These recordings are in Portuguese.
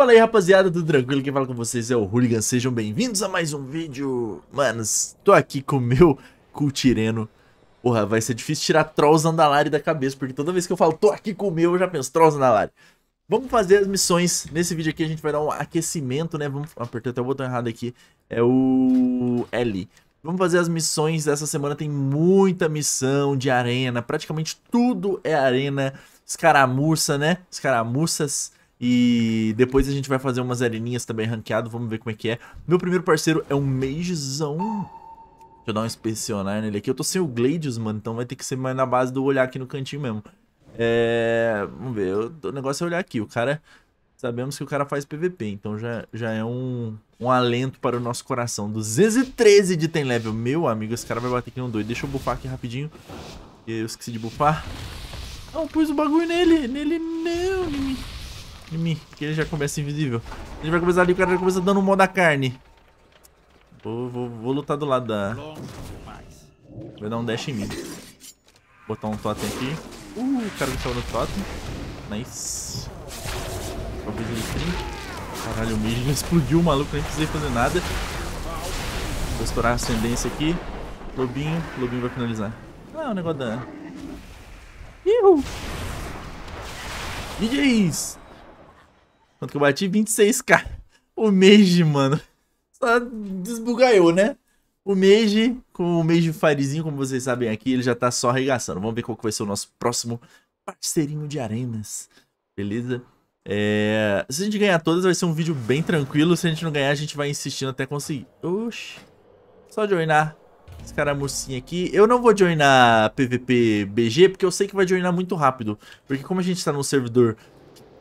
Fala aí rapaziada, tudo tranquilo? Quem fala com vocês é o Hooligan, sejam bem-vindos a mais um vídeo. Manos, tô aqui com o meu cultireno. Porra, vai ser difícil tirar Trolls Andalari da cabeça, porque toda vez que eu falo tô aqui com o meu, eu já penso Trolls Andalari. Vamos fazer as missões. Nesse vídeo aqui a gente vai dar um aquecimento, né? Vamos... Apertei até o botão errado aqui. É o L. Vamos fazer as missões. Essa semana tem muita missão de arena. Praticamente tudo é arena. Escaramuça, né? Escaramuças. E depois a gente vai fazer umas areninhas também ranqueado, vamos ver como é que é. Meu primeiro parceiro é um Magezão. Deixa eu dar um inspecionar nele aqui. Eu tô sem o Gladius, mano, então vai ter que ser mais na base do olhar aqui no cantinho mesmo. É... Vamos ver, o negócio é olhar aqui. O cara... Sabemos que o cara faz PVP, então já, já é um, um alento para o nosso coração. 213 de tem level. Meu amigo, esse cara vai bater aqui um doido. Deixa eu bufar aqui rapidinho. Eu esqueci de bufar. Não, pus o bagulho nele. Nele não, menino em mim, porque ele já começa invisível. Ele vai começar ali, o cara já começa dando um mó da carne. Vou, vou, vou lutar do lado da... Vai dar um dash em mim. Vou botar um totem aqui. Uh, o cara me tava no totem. Nice. Talvez ele trinque. Caralho, o já explodiu, maluco. Nem precisei fazer nada. Vou estourar a ascendência aqui. Lobinho. Lobinho vai finalizar. Ah, o é negócio da... Ihu! DJs! Quanto que eu bati? 26k. O Mage, mano. Só desbugaiou, né? O Mage, com o Mage Firezinho, como vocês sabem aqui, ele já tá só arregaçando. Vamos ver qual que vai ser o nosso próximo parceirinho de arenas. Beleza? É... Se a gente ganhar todas, vai ser um vídeo bem tranquilo. Se a gente não ganhar, a gente vai insistindo até conseguir. Oxi. Só joinar esse cara mocinho aqui. Eu não vou joinar PVP BG, porque eu sei que vai joinar muito rápido. Porque como a gente tá num servidor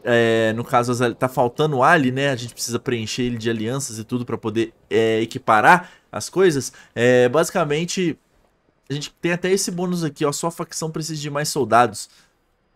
é, no caso, tá faltando Ali, né? A gente precisa preencher ele de alianças e tudo para poder é, equiparar as coisas. É, basicamente, a gente tem até esse bônus aqui, ó. Sua facção precisa de mais soldados.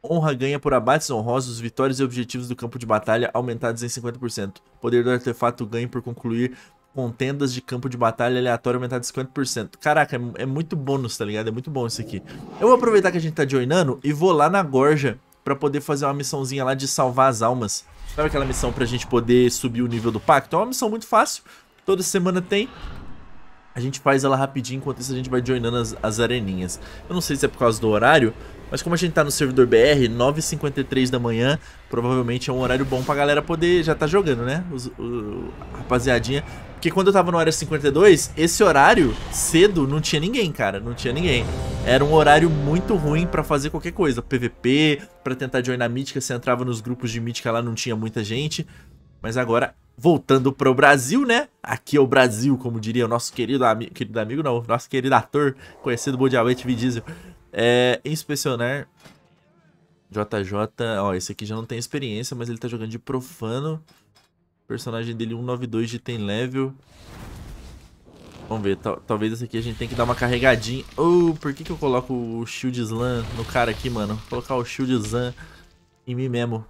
Honra ganha por abates honrosos, vitórias e objetivos do campo de batalha aumentados em 50%. Poder do artefato ganha por concluir contendas de campo de batalha aleatório aumentado em 50%. Caraca, é, é muito bônus, tá ligado? É muito bom isso aqui. Eu vou aproveitar que a gente tá joinando e vou lá na Gorja para poder fazer uma missãozinha lá de salvar as almas. Sabe aquela missão pra gente poder subir o nível do pacto? É uma missão muito fácil, toda semana tem. A gente faz ela rapidinho, enquanto isso a gente vai joinando as, as areninhas. Eu não sei se é por causa do horário, mas como a gente tá no servidor BR, 9h53 da manhã, provavelmente é um horário bom pra galera poder já tá jogando, né? Os, o, rapaziadinha. Porque quando eu tava no área 52, esse horário, cedo, não tinha ninguém, cara. Não tinha ninguém. Era um horário muito ruim pra fazer qualquer coisa. PVP, pra tentar joinar mítica, você entrava nos grupos de mítica lá, não tinha muita gente. Mas agora, voltando pro Brasil, né? Aqui é o Brasil, como diria o nosso querido amigo, querido amigo não, nosso querido ator, conhecido mundialmente, TV, Diesel. É, inspecionar JJ, ó, esse aqui já não tem experiência, mas ele tá jogando de profano. Personagem dele 192 de tem level. Vamos ver, talvez esse aqui a gente tenha que dar uma carregadinha. Oh, por que, que eu coloco o Shield Slam no cara aqui, mano? Vou colocar o Shield Slam em mim mesmo.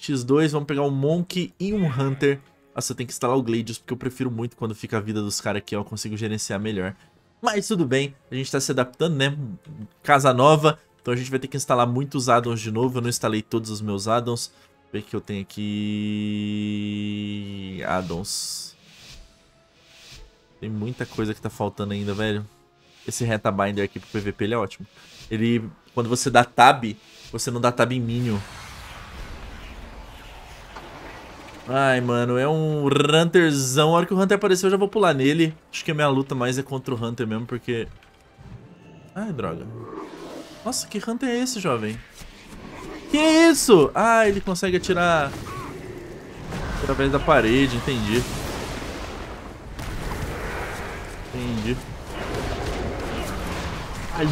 X2, vamos pegar um Monk e um Hunter. Nossa, eu tenho que instalar o Gladius, porque eu prefiro muito quando fica a vida dos caras aqui, ó, eu consigo gerenciar melhor. Mas tudo bem, a gente tá se adaptando, né? Casa nova, então a gente vai ter que instalar muitos addons de novo. Eu não instalei todos os meus addons. Vê que eu tenho aqui... Addons. Tem muita coisa que tá faltando ainda, velho. Esse reta binder aqui pro PVP, ele é ótimo. Ele, quando você dá tab, você não dá tab em minion. Ai, mano, é um Hunterzão. A hora que o Hunter apareceu, eu já vou pular nele. Acho que a minha luta mais é contra o Hunter mesmo, porque... Ai, droga. Nossa, que Hunter é esse, jovem? Que é isso? Ah, ele consegue atirar... Através da parede, entendi. Entendi. Ai,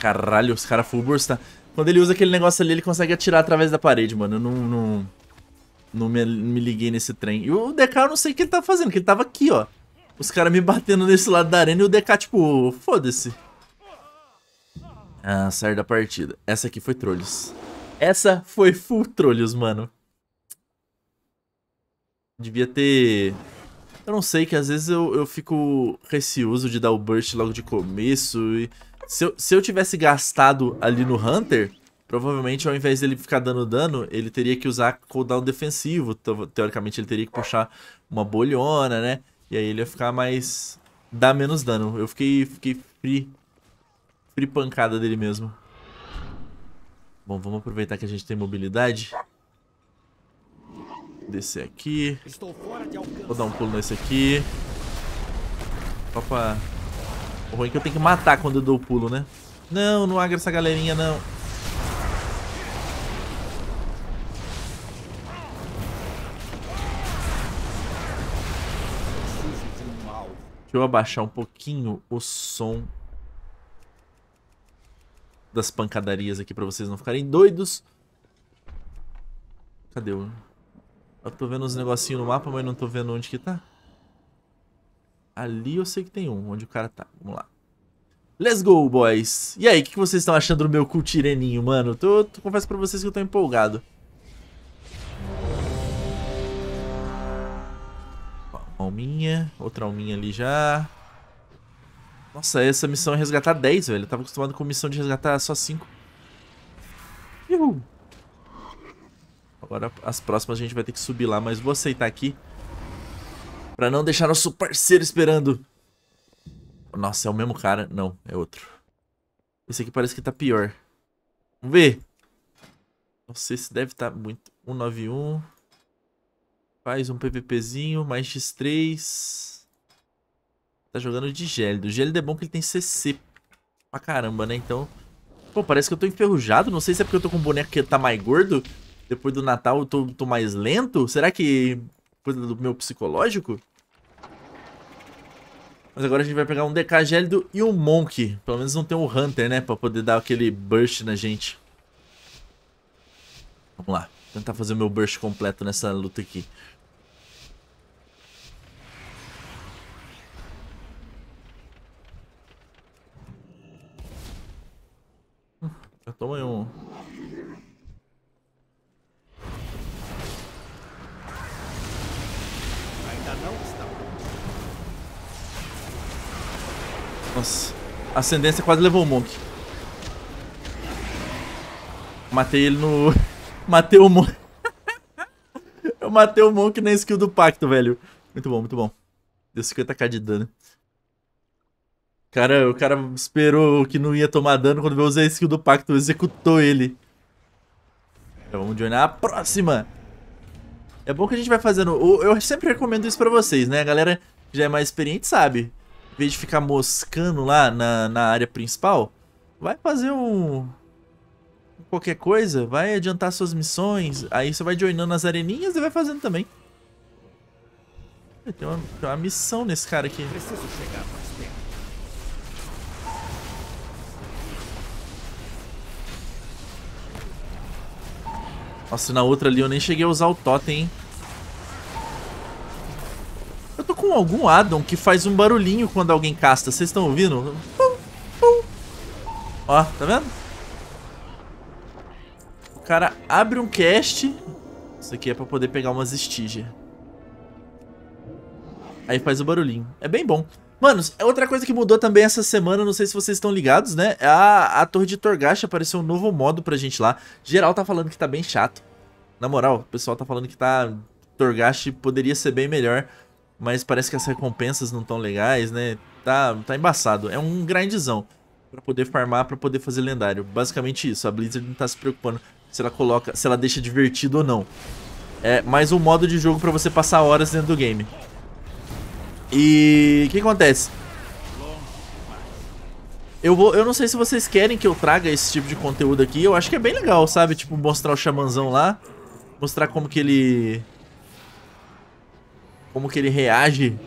caralho, os caras full burst, tá? Quando ele usa aquele negócio ali, ele consegue atirar através da parede, mano. Eu não... não... Não me, me liguei nesse trem. E o DK eu não sei o que ele tá fazendo, que ele tava aqui, ó. Os caras me batendo nesse lado da arena e o DK, tipo, foda-se. Ah, sair da partida. Essa aqui foi trolhos. Essa foi full trolhos, mano. Devia ter... Eu não sei, que às vezes eu, eu fico receoso de dar o burst logo de começo. E se, eu, se eu tivesse gastado ali no Hunter, provavelmente ao invés dele ficar dando dano, ele teria que usar cooldown defensivo. Então, teoricamente ele teria que puxar uma bolhona, né? E aí ele ia ficar mais... dar menos dano. Eu fiquei, fiquei free... Free pancada dele mesmo. Bom, vamos aproveitar que a gente tem mobilidade. Descer aqui. Vou dar um pulo nesse aqui. Opa. O ruim é que eu tenho que matar quando eu dou o pulo, né? Não, não agra essa galerinha, não. Deixa eu abaixar um pouquinho o som das pancadarias aqui pra vocês não ficarem doidos. Cadê o... Eu tô vendo uns negocinhos no mapa, mas não tô vendo onde que tá. Ali eu sei que tem um, onde o cara tá. Vamos lá. Let's go, boys! E aí, o que, vocês estão achando do meu cultireninho, mano? Tô, confesso pra vocês que eu tô empolgado. alminha. Outra alminha ali já. Nossa, essa missão é resgatar 10, velho. Eu tava acostumado com missão de resgatar só 5. Uhul. Agora as próximas a gente vai ter que subir lá, mas vou aceitar aqui. Pra não deixar nosso parceiro esperando. Nossa, é o mesmo cara? Não, é outro. Esse aqui parece que tá pior. Vamos ver. Não sei se deve estar tá muito... 191... Faz um PVPzinho, mais X3. Tá jogando de Gélido. O Gélido é bom que ele tem CC pra caramba, né? Então... Pô, parece que eu tô enferrujado. Não sei se é porque eu tô com um boneco que tá mais gordo. Depois do Natal eu tô, tô mais lento. Será que... Coisa do meu psicológico? Mas agora a gente vai pegar um DK Gélido e um Monk. Pelo menos não tem o um Hunter, né? Pra poder dar aquele burst na gente. Vamos lá. Tentar fazer o meu burst completo nessa luta aqui. Toma aí um. Ainda não está Nossa. A ascendência quase levou o Monk. Matei ele no. Matei o Monk. Eu matei o Monk na skill do pacto, velho. Muito bom, muito bom. Deu 50k de dano. Cara, o cara esperou que não ia tomar dano quando veio usar a skill do pacto, executou ele. Então vamos de olhar a próxima. É bom que a gente vai fazendo... Eu sempre recomendo isso pra vocês, né? A galera que já é mais experiente sabe. Em vez de ficar moscando lá na, na área principal, vai fazer um... Qualquer coisa, vai adiantar suas missões. Aí você vai joinando as areninhas e vai fazendo também. Tem uma, tem uma missão nesse cara aqui. Preciso chegar. Nossa, na outra ali eu nem cheguei a usar o totem, hein? Eu tô com algum addon que faz um barulhinho quando alguém casta. Vocês estão ouvindo? Ó, tá vendo? O cara abre um cast. Isso aqui é pra poder pegar umas Stigia. Aí faz o barulhinho. É bem bom. Manos, outra coisa que mudou também essa semana, não sei se vocês estão ligados, né? É a, a Torre de Torgash apareceu um novo modo pra gente lá. Geral tá falando que tá bem chato. Na moral, o pessoal tá falando que tá... Torgash poderia ser bem melhor, mas parece que as recompensas não tão legais, né? Tá, tá embaçado. É um grindzão pra poder farmar, pra poder fazer lendário. Basicamente isso, a Blizzard não tá se preocupando se ela coloca, se ela deixa divertido ou não. É mais um modo de jogo pra você passar horas dentro do game. E o que acontece? Eu, vou, eu não sei se vocês querem que eu traga esse tipo de conteúdo aqui. Eu acho que é bem legal, sabe? Tipo, mostrar o xamanzão lá. Mostrar como que ele... Como que ele reage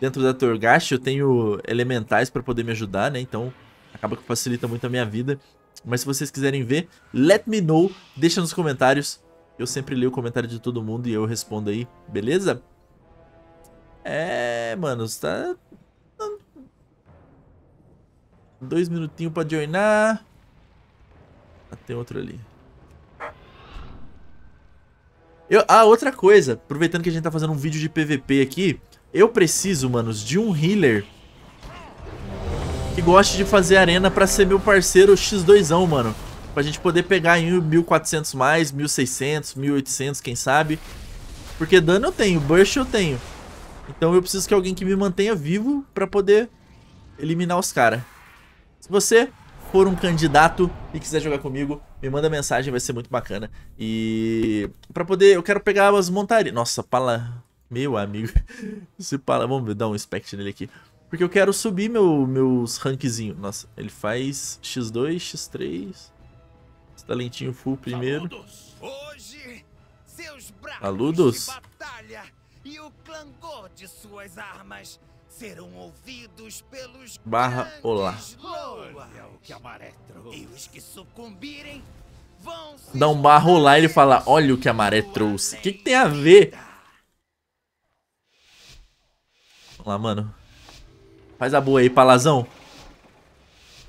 dentro da Torgast. Eu tenho elementais pra poder me ajudar, né? Então, acaba que facilita muito a minha vida. Mas se vocês quiserem ver, let me know. Deixa nos comentários. Eu sempre leio o comentário de todo mundo e eu respondo aí, beleza? É, mano, você tá... Dois minutinhos pra joinar. Ah, tem outro ali. Eu, ah, outra coisa. Aproveitando que a gente tá fazendo um vídeo de PVP aqui. Eu preciso, manos, de um healer que goste de fazer arena pra ser meu parceiro X2, mano. Pra gente poder pegar em 1400 mais, 1600, 1800, quem sabe. Porque dano eu tenho, burst eu tenho. Então eu preciso que alguém que me mantenha vivo pra poder eliminar os caras. Se você for um candidato e quiser jogar comigo, me manda mensagem, vai ser muito bacana. E pra poder, eu quero pegar as montarias. Nossa, pala... Meu amigo. Esse pala... Vamos dar um inspect nele aqui. Porque eu quero subir meu, meus rankzinhos. Nossa, ele faz X2, X3. Esse talentinho full primeiro. Aludos. Hoje, seus braços Aludos e o clangor de suas armas serão ouvidos pelos barra olá e os que sucumbirem vão dá um barra olá e ele fala olha o que a maré trouxe o que, que tem a ver Vamos lá, mano. Faz a boa aí, palazão.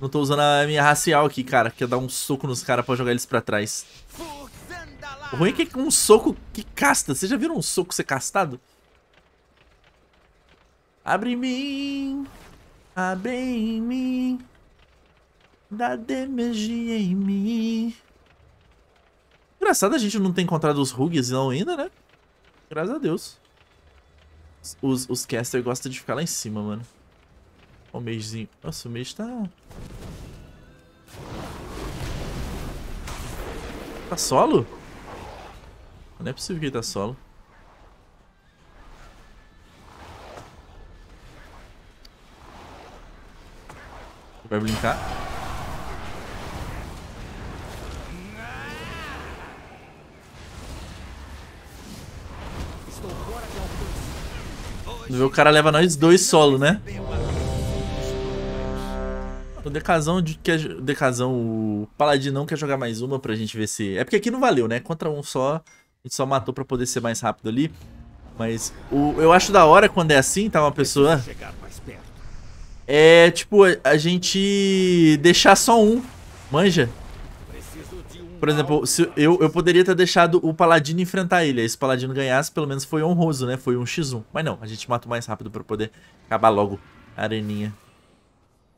Não tô usando a minha racial aqui, cara. Quer é dar um soco nos caras pra jogar eles pra trás. O ruim é que é um soco que casta. Vocês já viram um soco ser castado? Abre em mim, abre em mim, dá demergia em mim. Engraçado a gente não ter encontrado os rugs não ainda, né? Graças a Deus. Os, os caster gostam de ficar lá em cima, mano. Ó o magezinho. Nossa, o mage tá... Tá solo? Não é possível que ele tá solo. Vai brincar? O cara leva nós dois solo, né? O Decazão, de, quer, o Decazão, o Paladinão quer jogar mais uma pra gente ver se... É porque aqui não valeu, né? Contra um só, a gente só matou pra poder ser mais rápido ali. Mas o, eu acho da hora quando é assim, tá? Uma pessoa é, tipo, a gente deixar só um, manja? Por exemplo, se eu, eu poderia ter deixado o Paladino enfrentar ele. Aí se o Paladino ganhasse, pelo menos foi honroso, né? Foi um x1. Mas não, a gente mata o mais rápido pra poder acabar logo a areninha.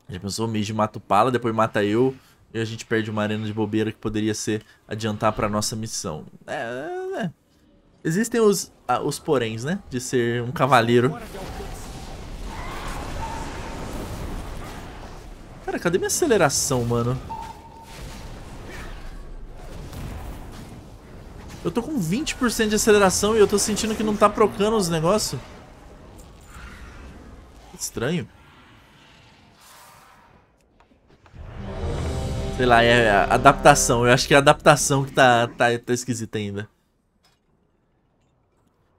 Já pensou? O Mage mata o Pala, depois mata eu. E a gente perde uma arena de bobeira que poderia ser adiantar pra nossa missão. É, é. é. Existem os, ah, os poréns, né? De ser um cavaleiro. Cara, cadê minha aceleração, mano? Eu tô com 20% de aceleração e eu tô sentindo que não tá trocando os negócios. Estranho. Sei lá, é adaptação. Eu acho que é a adaptação que tá, tá, tá esquisita ainda.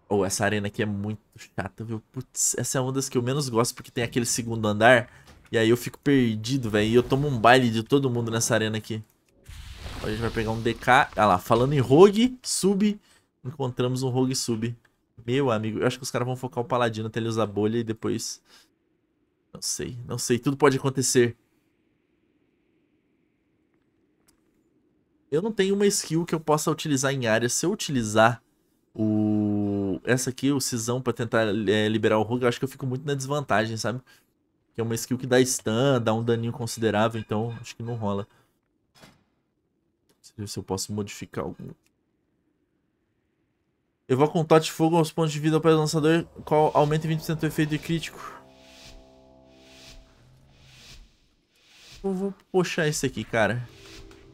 Ou oh, essa arena aqui é muito chata, viu? Putz, essa é uma das que eu menos gosto, porque tem aquele segundo andar e aí eu fico perdido, velho. E eu tomo um baile de todo mundo nessa arena aqui. a gente vai pegar um DK. Ah lá, falando em Rogue, Sub. Encontramos um Rogue Sub. Meu amigo, eu acho que os caras vão focar o Paladino até ele usar bolha e depois... Não sei, não sei. Tudo pode acontecer. Eu não tenho uma skill que eu possa utilizar em área. Se eu utilizar o... Essa aqui, o Cisão, pra tentar é, liberar o Rogue, eu acho que eu fico muito na desvantagem, sabe? Que é uma skill que dá stun, dá um daninho considerável, então acho que não rola. Se eu posso modificar algum. Eu vou contar de fogo aos pontos de vida para o lançador, qual aumenta em 20% o efeito de crítico. Eu vou puxar esse aqui, cara.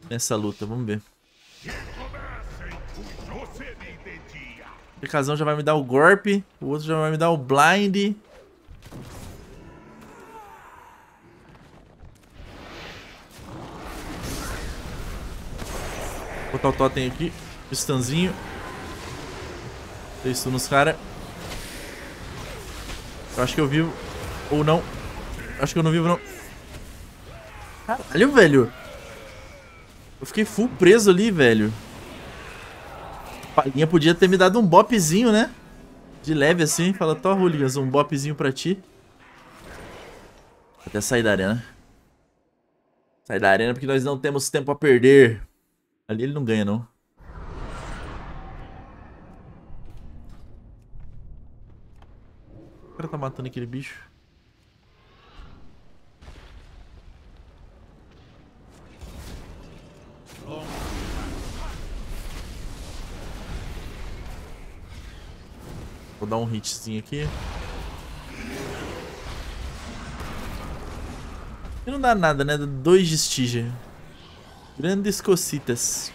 Nessa luta, vamos ver. O casão já vai me dar o golpe, o outro já vai me dar o blind. Vou colocar o totem aqui. Stanzinho. Dei stun nos cara. Eu acho que eu vivo. Ou não. acho que eu não vivo, não. Caralho, velho. Eu fiquei full preso ali, velho. A palhinha podia ter me dado um bopzinho, né? De leve assim. Fala, tô, Hooligans, um bopzinho pra ti. Vou até sair da arena. Sai da arena porque nós não temos tempo a perder. Ali ele não ganha, não. O cara tá matando aquele bicho. Vou dar um hitzinho aqui. E não dá nada, né? Dois de Grandes cocitas.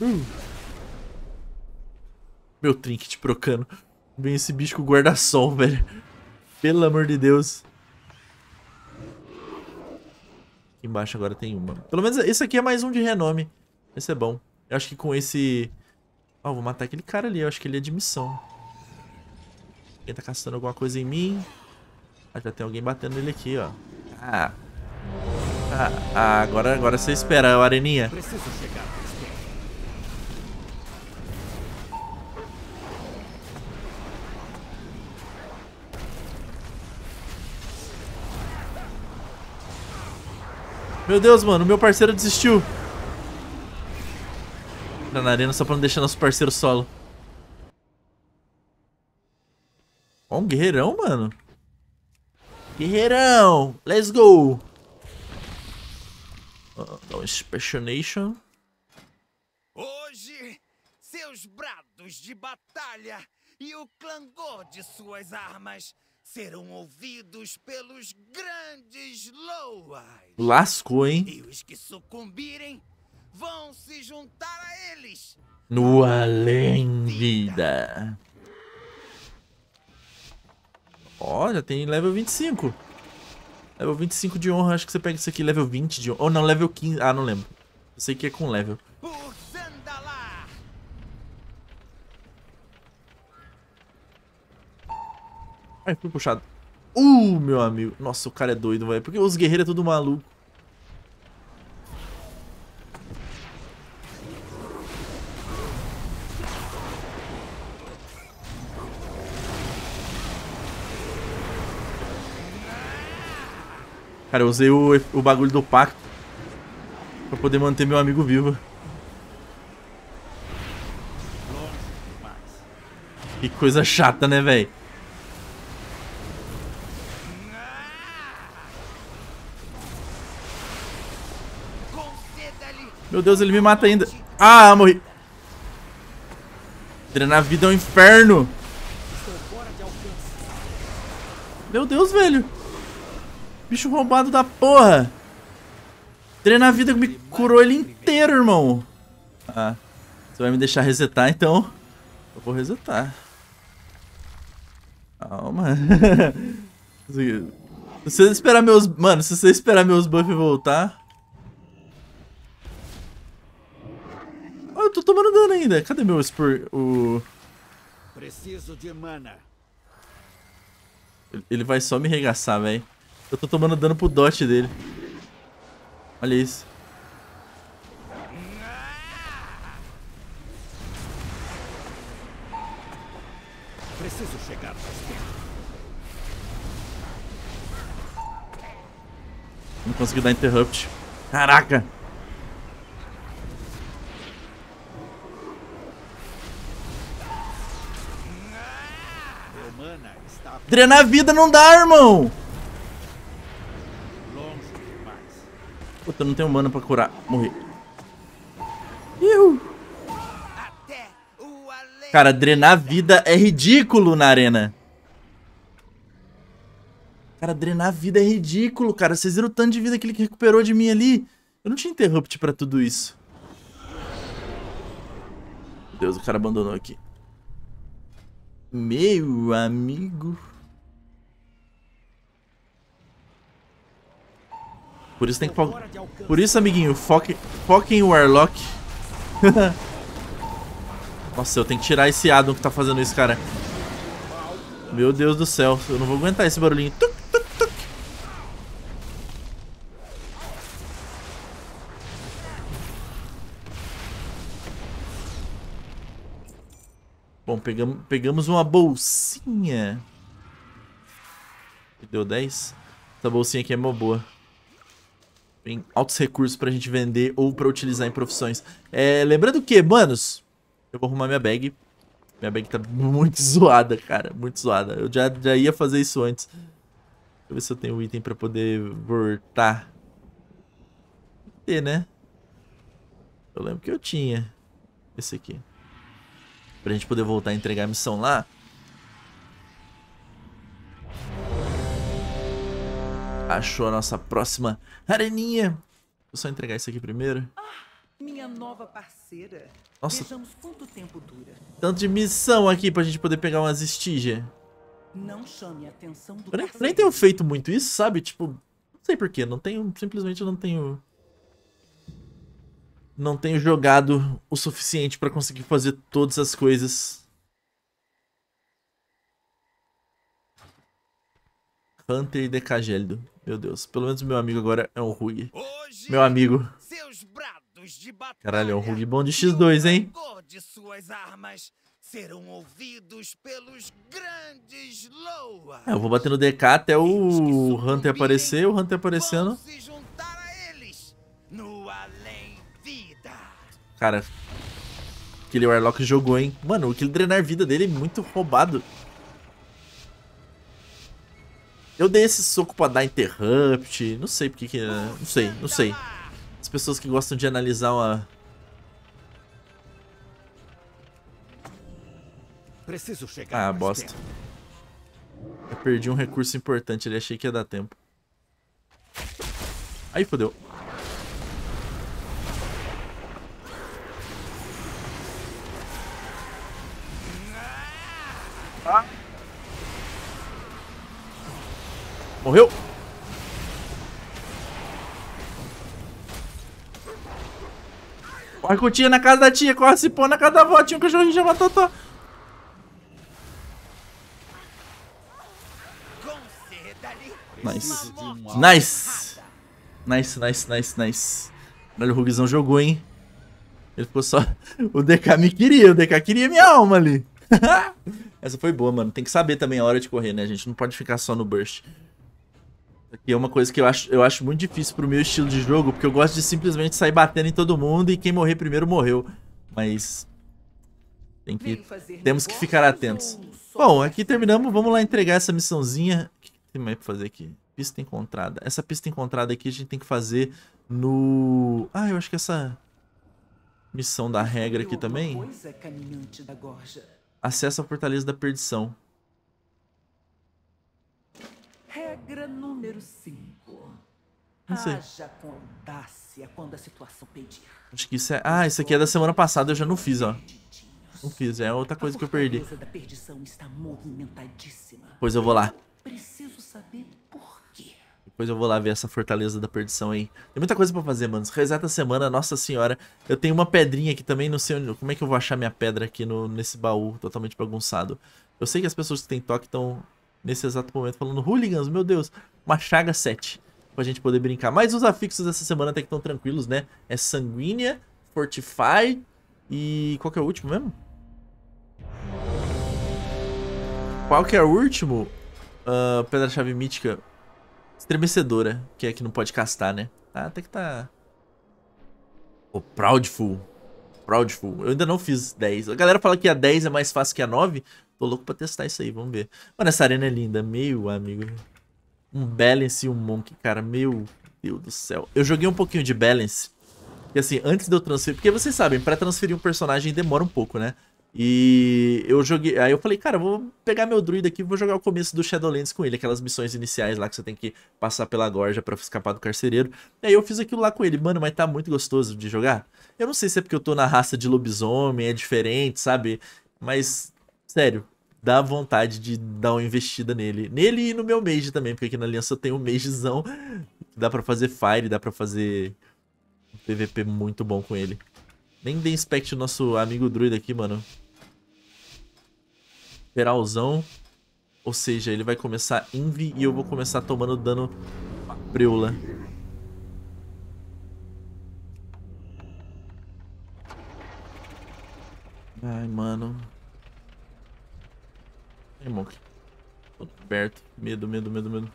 Uh. Meu trinket procano. Vem esse bicho com guarda-sol, velho. Pelo amor de Deus. Aqui embaixo agora tem uma. Pelo menos esse aqui é mais um de renome. Esse é bom. Eu acho que com esse... Ó, oh, ah, vou matar aquele cara ali. Eu acho que ele é de missão. Ele tá caçando alguma coisa em mim. Ah, já tem alguém batendo nele aqui, ó. Ah. Ah, ah agora, agora você espera, Areninha. Preciso chegar. Meu Deus, mano, meu parceiro desistiu. Tá na arena só pra não deixar nosso parceiro solo. Ó, um guerreirão, mano. Guerreirão! Let's go! Oh, dá um Expressionation. Hoje, seus brados de batalha e o clangor de suas armas serão ouvidos pelos grandes loas. Lascou, hein? E os que sucumbirem vão se juntar a eles. No além vida. Ó, oh, já tem level 25. Level 25 de honra, acho que você pega isso aqui, level 20 de honra. Ou oh, não, level 15. Ah, não lembro. Eu sei que é com level. Ai, fui puxado. Uh, meu amigo. Nossa, o cara é doido, velho. Porque os guerreiros é tudo maluco. Cara, eu usei o, o bagulho do pacto pra poder manter meu amigo vivo. Que coisa chata, né, velho? Meu Deus, ele me mata ainda. Ah, morri. Drenar vida é um inferno. Meu Deus, velho. Bicho roubado da porra. treina a vida me curou ele inteiro, irmão. Ah, você vai me deixar resetar, então. Eu vou resetar. Calma. se você esperar meus... Mano, se você esperar meus buffs voltar... eu tô tomando dano ainda. Cadê meu spur... O... Preciso de mana. Ele vai só me regaçar, velho. Eu tô tomando dano pro dot dele. Olha isso. Preciso chegar mais Não consegui dar interrupt. Caraca! Drenar vida não dá, irmão! Puta, eu não tenho mana pra curar. Morri. Iu. Cara, drenar vida é ridículo na arena. Cara, drenar vida é ridículo, cara. Vocês viram o tanto de vida que ele recuperou de mim ali? Eu não tinha interrupt pra tudo isso. Meu Deus, o cara abandonou aqui. Meu amigo... Por isso tem que... Por isso, amiguinho, foque, foque em Warlock. Nossa, eu tenho que tirar esse Adam que tá fazendo isso, cara. Meu Deus do céu, eu não vou aguentar esse barulhinho. Tuc, tuc, tuc. Bom, pegamos, pegamos uma bolsinha. Deu 10. Essa bolsinha aqui é mó boa. Tem altos recursos pra gente vender ou pra utilizar em profissões. É, lembrando que, manos, eu vou arrumar minha bag. Minha bag tá muito zoada, cara. Muito zoada. Eu já, já ia fazer isso antes. Deixa eu ver se eu tenho item pra poder voltar. Tem, né? Eu lembro que eu tinha esse aqui. Pra gente poder voltar a entregar a missão lá. achou a nossa próxima areninha. Vou só entregar isso aqui primeiro. Ah, minha nova parceira. Nossa. Vejamos quanto tempo dura. Tanto de missão aqui pra gente poder pegar umas estígia. Não chame a atenção do nem, nem, tenho feito muito isso, sabe? Tipo, não sei porquê. Não tenho. Simplesmente eu não tenho. Não tenho jogado o suficiente pra conseguir fazer todas as coisas. Hunter e Decagelido. Meu Deus, pelo menos meu amigo agora é um Rug. Meu amigo. Caralho, é um Rug bom de X2, hein? De é, eu vou bater no DK até o Hunter aparecer, o Hunter aparecendo. Cara, aquele Warlock jogou, hein? Mano, aquele drenar vida dele é muito roubado. Eu dei esse soco pra dar interrupt. Não sei porque que. Né, não sei, não sei. As pessoas que gostam de analisar uma. Preciso chegar ah, bosta. Eu perdi um recurso importante ali, achei que ia dar tempo. Aí fodeu. Ah. Morreu. Corre com tia na casa da tia. Corre se pôr na casa da avó. Tinha um cachorrinho matou. Tô. Nice. Nice. Nice, nice, nice, nice. Olha, o Rugzão jogou, hein? Ele ficou só... O DK me queria, o DK queria minha alma ali. Essa foi boa, mano. Tem que saber também a hora de correr, né, gente? Não pode ficar só no burst. Que é uma coisa que eu acho, eu acho muito difícil pro meu estilo de jogo, porque eu gosto de simplesmente sair batendo em todo mundo e quem morrer primeiro morreu. Mas. Tem que, temos que ficar atentos. Bom, aqui terminamos. Vamos lá entregar essa missãozinha. O que tem mais pra fazer aqui? Pista encontrada. Essa pista encontrada aqui a gente tem que fazer no... Ah, eu acho que essa missão da regra aqui também. Acesso à Fortaleza da Perdição. Regra número 5. Não sei. Haja com audácia quando a situação pedir. Acho que isso é... Ah, isso aqui é da semana passada, eu já não fiz, ó. Não fiz, é outra coisa que eu perdi. Pois eu vou lá. Preciso saber por quê. Depois eu vou lá ver essa fortaleza da perdição aí. Tem muita coisa pra fazer, mano. Reseta a semana, nossa senhora. Eu tenho uma pedrinha aqui também, não sei onde... Como é que eu vou achar minha pedra aqui no... nesse baú totalmente bagunçado? Eu sei que as pessoas que têm toque estão nesse exato momento, falando Hooligans, meu Deus, uma chaga 7 pra gente poder brincar. Mas os afixos dessa semana até que estão tranquilos, né? É Sanguínea, Fortify e... qual que é o último mesmo? Qual que é o último? Uh, Pedra-chave mítica. Estremecedora, que é que não pode castar, né? Ah, até que tá... O Proudful. Proudful. Eu ainda não fiz 10. A galera fala que a 10 é mais fácil que a 9, Tô louco pra testar isso aí, vamos ver. Mano, essa arena é linda. Meu amigo. Um Balance e um Monk, cara. Meu Deus do céu. Eu joguei um pouquinho de Balance. E assim, antes de eu transferir... Porque vocês sabem, pra transferir um personagem demora um pouco, né? E eu joguei. Aí eu falei, cara, vou pegar meu druida aqui e vou jogar o começo do Shadowlands com ele, aquelas missões iniciais lá que você tem que passar pela gorja para escapar do carcereiro. E aí eu fiz aquilo lá com ele, mano, mas tá muito gostoso de jogar. Eu não sei se é porque eu tô na raça de lobisomem, é diferente, sabe? Mas sério, dá vontade de dar uma investida nele. Nele e no meu mage também, porque aqui na aliança tenho um magezão. Dá pra fazer fire, dá pra fazer um PVP muito bom com ele. Nem dei inspect o nosso amigo druid aqui, mano. Peralzão. Ou seja, ele vai começar Envy e eu vou começar tomando dano preula. Ai, mano. Irmão, perto. Medo, medo, medo, medo.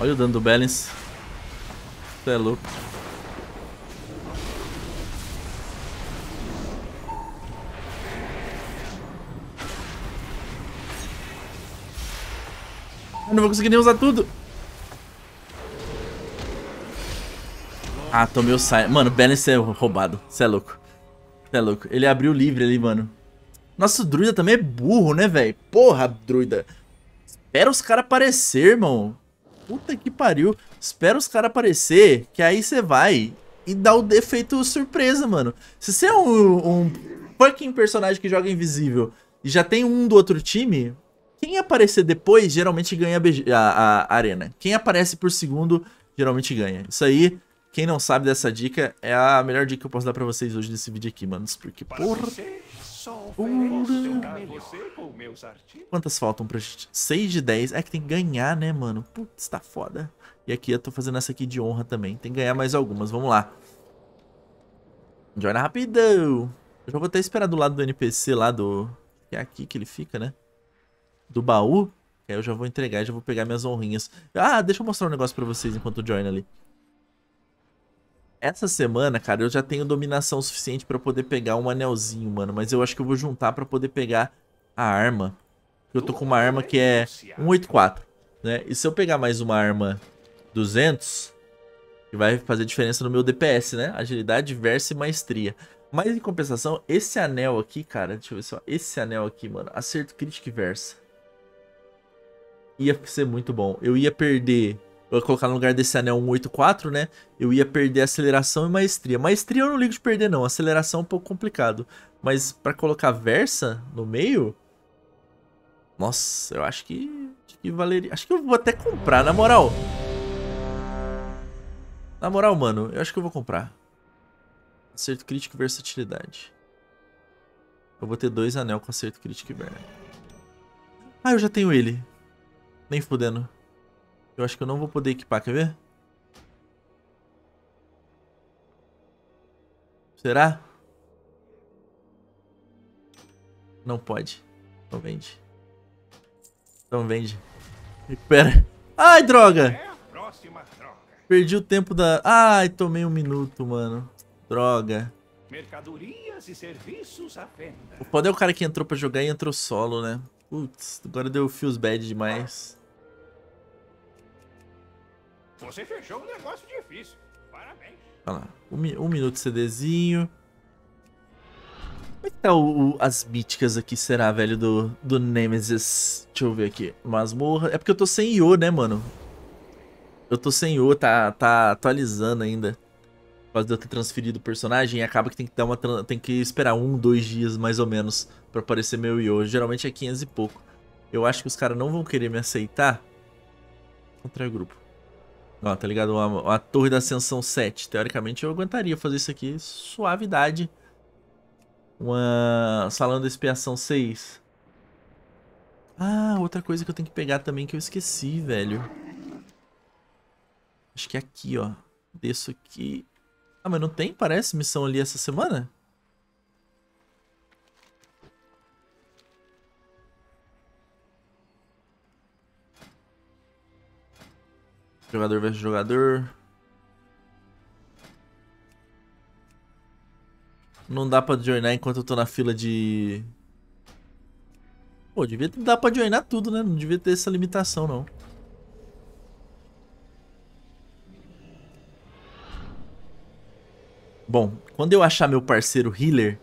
Olha o dano do Balance. Você é louco. Eu não vou conseguir nem usar tudo. Ah, tomei o sai, Mano, Balance é roubado. Cê é louco. Cê é louco. Ele abriu livre ali, mano. o druida também é burro, né, velho? Porra, druida. Espera os caras aparecer, irmão. Puta que pariu. Espera os caras aparecer, que aí você vai e dá o defeito surpresa, mano. Se você é um, um fucking personagem que joga invisível e já tem um do outro time, quem aparecer depois geralmente ganha a, a, a arena. Quem aparece por segundo geralmente ganha. Isso aí quem não sabe dessa dica, é a melhor dica que eu posso dar pra vocês hoje nesse vídeo aqui, manos. Porque, porra... Ura. Quantas faltam pra gente? 6 de 10. É que tem que ganhar, né, mano? Putz, tá foda. E aqui eu tô fazendo essa aqui de honra também. Tem que ganhar mais algumas, vamos lá. Joina rapidão. Eu já vou até esperar do lado do NPC lá do... Que é aqui que ele fica, né? Do baú. Aí eu já vou entregar, e já vou pegar minhas honrinhas. Ah, deixa eu mostrar um negócio pra vocês enquanto Join ali. Essa semana, cara, eu já tenho dominação suficiente pra poder pegar um anelzinho, mano. Mas eu acho que eu vou juntar pra poder pegar a arma. Eu tô com uma arma que é 184, né? E se eu pegar mais uma arma 200, que vai fazer diferença no meu DPS, né? Agilidade, versa e maestria. Mas em compensação, esse anel aqui, cara, deixa eu ver só. Esse anel aqui, mano, acerto, crítico e versa. Ia ser muito bom. Eu ia perder eu ia colocar no lugar desse anel 184, né? Eu ia perder aceleração e maestria. Maestria eu não ligo de perder, não. Aceleração é um pouco complicado. Mas para colocar Versa no meio... Nossa, eu acho que... Acho que valeria... Acho que eu vou até comprar, na moral. Na moral, mano, eu acho que eu vou comprar. Acerto crítico e versatilidade. Eu vou ter dois anel com acerto crítico e verna. Ah, eu já tenho ele. Nem fudendo. Eu acho que eu não vou poder equipar, quer ver? Será? Não pode. Não vende. Não vende. Recupera. Ai, droga! É Perdi o tempo da... Ai, tomei um minuto, mano. Droga. Mercadorias e serviços à venda. O poder é o cara que entrou pra jogar e entrou solo, né? Putz, agora deu feels bad demais. Você fechou um negócio difícil. Parabéns. Olha lá. Um, um minuto CDzinho. Como é que tá o, o, as míticas aqui, será, velho, do, do Nemesis? Deixa eu ver aqui. Masmorra. É porque eu tô sem IO, né, mano? Eu tô sem IO, tá, tá atualizando ainda. Pode eu ter transferido o personagem, acaba que tem que dar uma. Tem que esperar um, dois dias, mais ou menos, pra aparecer meu IO. Geralmente é 500 e pouco. Eu acho que os caras não vão querer me aceitar. Contra o grupo. Ó, tá ligado? Uma, uma torre da ascensão 7. Teoricamente eu aguentaria fazer isso aqui. Suavidade. Uma salão da expiação 6. Ah, outra coisa que eu tenho que pegar também que eu esqueci, velho. Acho que é aqui, ó. Desço aqui. Ah, mas não tem, parece, missão ali essa semana? Jogador versus jogador. Não dá pra joinar enquanto eu tô na fila de... Pô, devia dar pra joinar tudo, né? Não devia ter essa limitação, não. Bom, quando eu achar meu parceiro healer...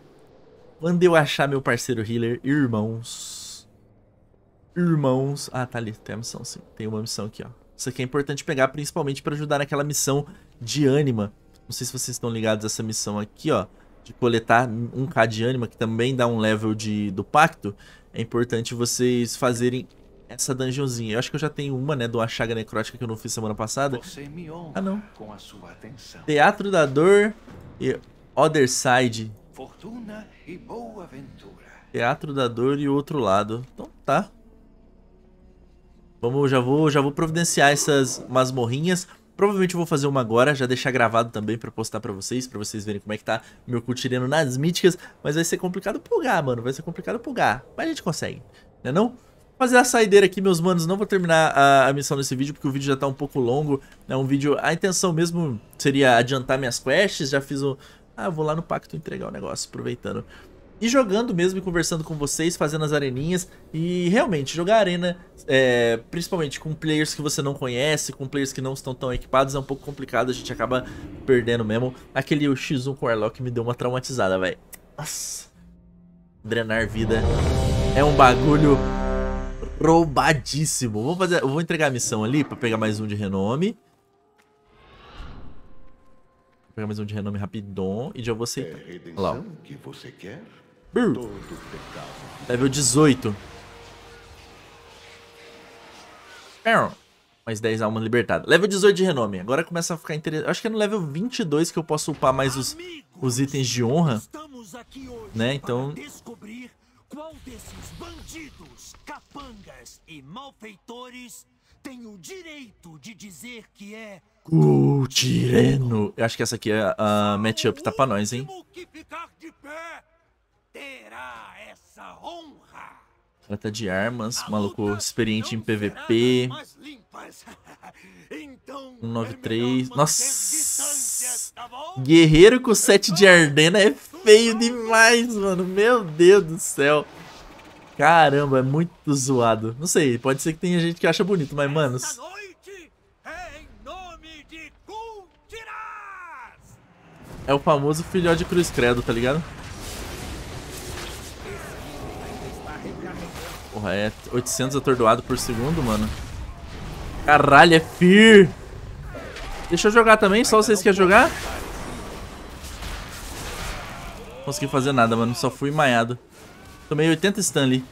Quando eu achar meu parceiro healer, irmãos... Irmãos... Ah, tá ali. Tem a missão, sim. Tem uma missão aqui, ó. Isso aqui é importante pegar, principalmente para ajudar naquela missão de ânima. Não sei se vocês estão ligados a essa missão aqui, ó. De coletar 1k de ânima, que também dá um level de, do pacto. É importante vocês fazerem essa dungeonzinha. Eu acho que eu já tenho uma, né, do Achaga Necrótica que eu não fiz semana passada. ah, não. Teatro da Dor e Other Side. Teatro da Dor e Outro Lado. Então tá. Vamos, já vou, já vou providenciar essas masmorrinhas. Provavelmente eu vou fazer uma agora, já deixar gravado também pra postar pra vocês, pra vocês verem como é que tá meu cultireno nas míticas. Mas vai ser complicado pulgar, mano, vai ser complicado pulgar. Mas a gente consegue, né não? Fazer a saideira aqui, meus manos, não vou terminar a, a missão nesse vídeo, porque o vídeo já tá um pouco longo. É né? um vídeo... A intenção mesmo seria adiantar minhas quests, já fiz um... Ah, vou lá no pacto entregar o negócio, aproveitando e jogando mesmo e conversando com vocês, fazendo as areninhas. E realmente, jogar arena, é, principalmente com players que você não conhece, com players que não estão tão equipados, é um pouco complicado, a gente acaba perdendo mesmo. Aquele X1 com o Arlock me deu uma traumatizada, velho. Nossa. Drenar vida é um bagulho roubadíssimo. Vou fazer, vou entregar a missão ali pra pegar mais um de renome. Vou pegar mais um de renome rapidão e já vou aceitar. É Lá. que você quer? Level 18. Mais 10 almas libertadas. Level 18 de renome. Agora começa a ficar interessante. Acho que é no level 22 que eu posso upar mais os, os itens de honra. Né, então... Qual desses bandidos, capangas e malfeitores tem o direito de dizer que é Cultireno? Eu acho que essa aqui é a, a matchup tá pra nós, hein? que ficar de pé terá essa honra. Trata de armas, maluco experiente em PVP. 193. Então, é Nossa! Tá guerreiro com 7 de então, Ardena é feio demais, mano. Meu Deus do céu. Caramba, é muito zoado. Não sei, pode ser que tenha gente que acha bonito, mas, mano. É o famoso filhote de Cruz Credo, tá ligado? Porra, é 800 atordoado por segundo, mano. Caralho, é fear. Deixa eu jogar também, só vocês querem jogar? Não consegui fazer nada, mano. Só fui maiado. Tomei 80 Stanley.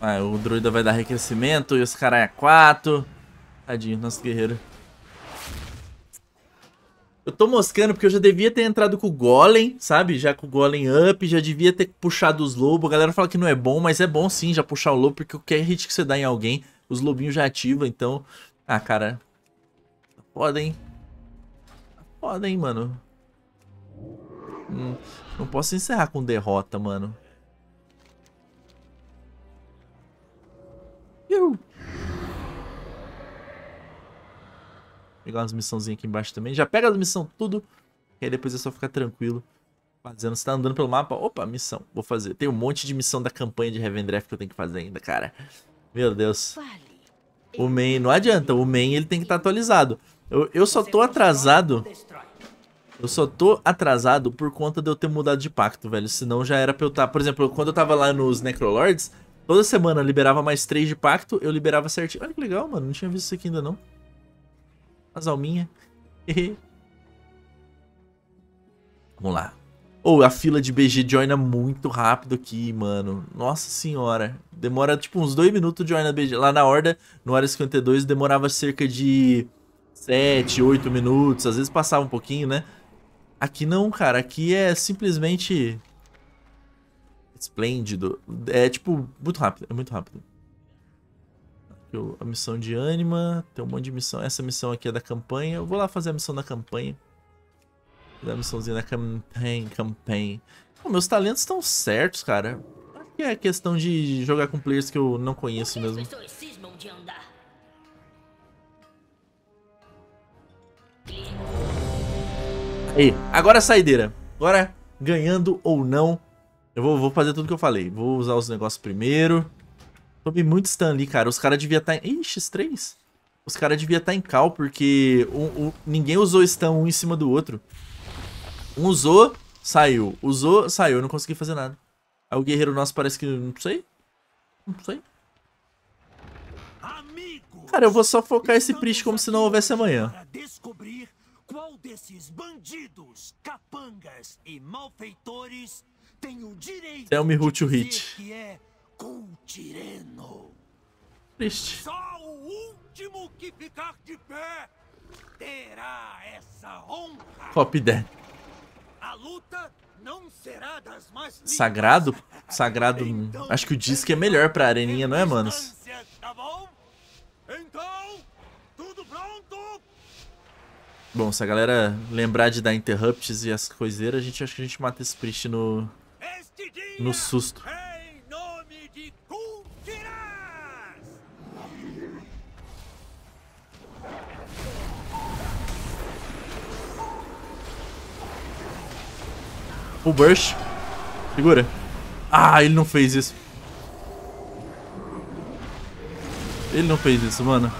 Ah, o druida vai dar reconhecimento e os caras é 4. Tadinho, nosso guerreiro. Eu tô moscando porque eu já devia ter entrado com o Golem, sabe? Já com o Golem up, já devia ter puxado os lobos. A galera fala que não é bom, mas é bom sim já puxar o lobo, porque qualquer hit que você dá em alguém, os lobinhos já ativam, então... Ah, cara... Tá foda, hein? Tá foda, hein, mano? Hum, não posso encerrar com derrota, mano. Eu... Pegar umas missãozinhas aqui embaixo também. Já pega as missão tudo. E aí depois é só ficar tranquilo. Fazendo, você tá andando pelo mapa. Opa, missão. Vou fazer. Tem um monte de missão da campanha de Revendreth que eu tenho que fazer ainda, cara. Meu Deus. O main, não adianta. O main, ele tem que estar tá atualizado. Eu, eu só tô atrasado... Eu só tô atrasado por conta de eu ter mudado de pacto, velho. Senão já era pra eu estar... Tá... Por exemplo, quando eu tava lá nos Necrolords, toda semana eu liberava mais 3 de pacto, eu liberava certinho. Olha que legal, mano. Não tinha visto isso aqui ainda, não as alminhas. Vamos lá. Ou oh, a fila de BG joina muito rápido aqui, mano. Nossa senhora. Demora tipo uns dois minutos de joina BG. Lá na Horda, no Área 52, demorava cerca de 7, 8 minutos. Às vezes passava um pouquinho, né? Aqui não, cara. Aqui é simplesmente esplêndido. É tipo, muito rápido. É muito rápido a missão de ânima, tem um monte de missão. Essa missão aqui é da campanha. Eu vou lá fazer a missão da campanha. Da missãozinha da campanha, campanha. Pô, meus talentos estão certos, cara. Acho que é questão de jogar com players que eu não conheço mesmo. Aí, agora a é saideira. Agora, ganhando ou não, eu vou, vou fazer tudo que eu falei. Vou usar os negócios primeiro. Tomei muito stun ali, cara. Os caras deviam estar... Tá... Em... Ixi, 3 Os caras deviam estar tá em cal, porque um, um... ninguém usou stun um em cima do outro. Um usou, saiu. Usou, saiu. Eu não consegui fazer nada. Aí o guerreiro nosso parece que... Não sei. Não sei. Cara, eu vou só focar esse Priest como se não houvesse amanhã. descobrir qual desses bandidos, capangas e malfeitores tem o direito Tell me hit. É Tireno. Triste. Só o último que ficar de pé terá essa honra. Copy A luta não será das mais lindas. Sagrado? Sagrado. Então, acho que o disco é melhor pra areninha, não é, manos? Tá bom? Então, tudo pronto? Bom, se a galera lembrar de dar interrupts e as coiseiras, a gente acha que a gente mata esse Priest no. no susto. É de Cultiras! O Burst. Segura. Ah, ele não fez isso. Ele não fez isso, mano.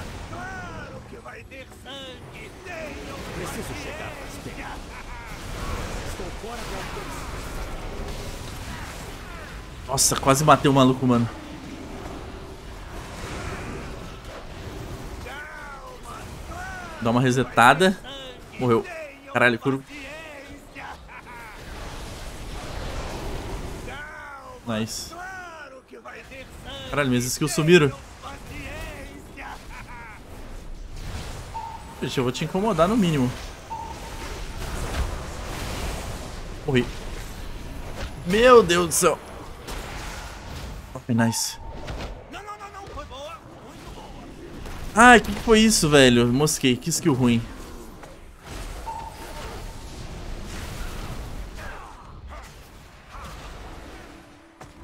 Nossa, quase matei o maluco, mano. Dá uma resetada. Morreu. Caralho, curo. Nice. Caralho, minhas skills sumiram. Bicho, eu vou te incomodar no mínimo. Morri. Meu Deus do céu. Be nice. Ai, o que, que foi isso, velho? Mosquei, que skill ruim.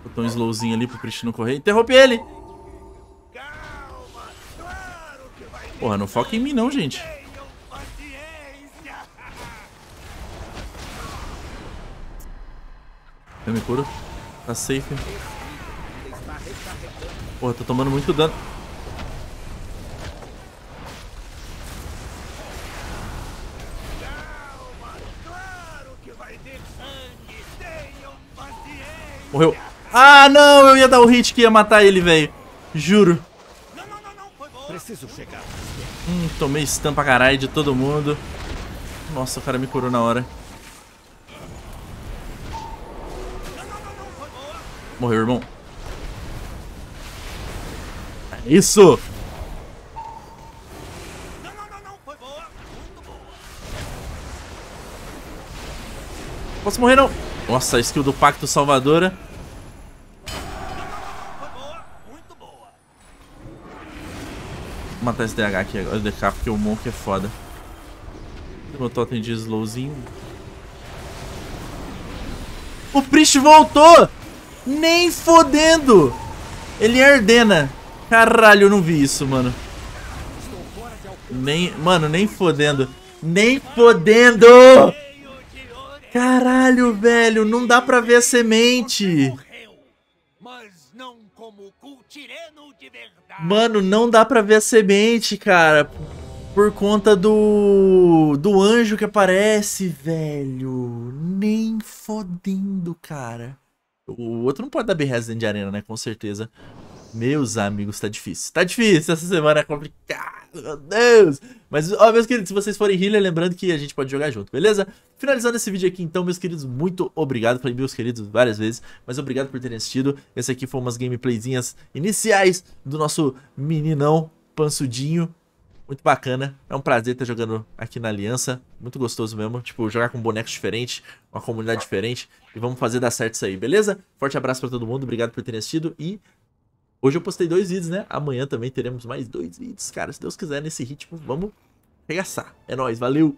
Botou um slowzinho ali pro Cristiano correr. Interrompe ele! Porra, não foca em mim não, gente. Eu me curo. Tá safe. Porra, tô tomando muito dano. Morreu. Ah, não! Eu ia dar o hit que ia matar ele, velho. Juro. Preciso chegar. Hum, tomei estampa caralho de todo mundo. Nossa, o cara me curou na hora. Morreu, irmão. Isso! Não, não, não, Foi boa. Muito boa. Posso morrer não? Nossa, a skill do Pacto Salvadora. Foi boa. Muito boa. Vou matar esse DH aqui agora, DK, porque o Monk é foda. Meu totem de slowzinho. O Priest voltou! Nem fodendo! Ele é Ardena. Caralho, eu não vi isso, mano. Nem, mano, nem fodendo. Nem fodendo! Caralho, velho, não dá pra ver a semente. Mano, não dá pra ver a semente, cara. Por conta do. do anjo que aparece, velho. Nem fodendo, cara. O outro não pode dar dentro de arena, né? Com certeza. Meus amigos, tá difícil. Tá difícil, essa semana é complicada, meu Deus. Mas, ó, meus queridos, se vocês forem healer, lembrando que a gente pode jogar junto, beleza? Finalizando esse vídeo aqui, então, meus queridos, muito obrigado. Falei meus queridos várias vezes, mas obrigado por terem assistido. Esse aqui foi umas gameplayzinhas iniciais do nosso meninão pansudinho. Muito bacana, é um prazer estar jogando aqui na Aliança, muito gostoso mesmo, tipo, jogar com bonecos diferentes, uma comunidade diferente, e vamos fazer dar certo isso aí, beleza? Forte abraço pra todo mundo, obrigado por terem assistido e Hoje eu postei dois vídeos, né? Amanhã também teremos mais dois vídeos, cara. Se Deus quiser, nesse ritmo, vamos arregaçar. É nóis, valeu!